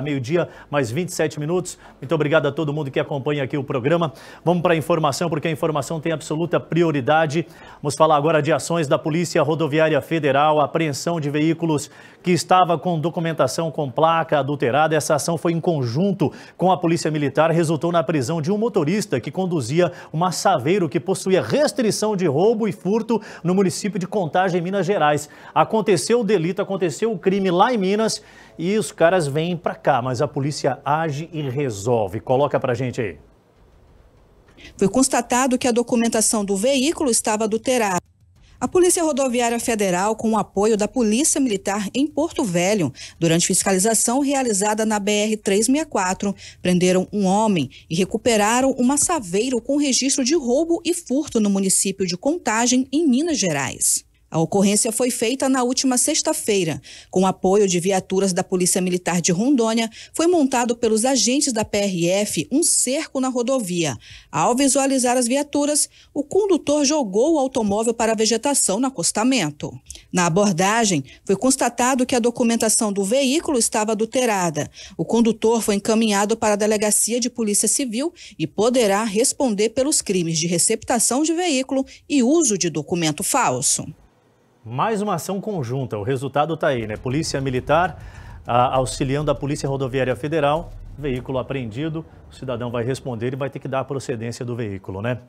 Meio-dia, mais 27 minutos. Muito obrigado a todo mundo que acompanha aqui o programa. Vamos para a informação, porque a informação tem absoluta prioridade. Vamos falar agora de ações da Polícia Rodoviária Federal, apreensão de veículos que estava com documentação com placa adulterada. Essa ação foi em conjunto com a Polícia Militar, resultou na prisão de um motorista que conduzia uma Saveiro que possuía restrição de roubo e furto no município de Contagem, Minas Gerais. Aconteceu o delito, aconteceu o crime lá em Minas e os caras vêm para cá atacar, mas a polícia age e resolve. Coloca pra gente aí. Foi constatado que a documentação do veículo estava adulterada. A Polícia Rodoviária Federal, com o apoio da Polícia Militar em Porto Velho, durante fiscalização realizada na BR-364, prenderam um homem e recuperaram um massaveiro com registro de roubo e furto no município de Contagem, em Minas Gerais. A ocorrência foi feita na última sexta-feira. Com apoio de viaturas da Polícia Militar de Rondônia, foi montado pelos agentes da PRF um cerco na rodovia. Ao visualizar as viaturas, o condutor jogou o automóvel para a vegetação no acostamento. Na abordagem, foi constatado que a documentação do veículo estava adulterada. O condutor foi encaminhado para a Delegacia de Polícia Civil e poderá responder pelos crimes de receptação de veículo e uso de documento falso. Mais uma ação conjunta, o resultado está aí, né? Polícia Militar a, auxiliando a Polícia Rodoviária Federal, veículo apreendido, o cidadão vai responder e vai ter que dar a procedência do veículo, né?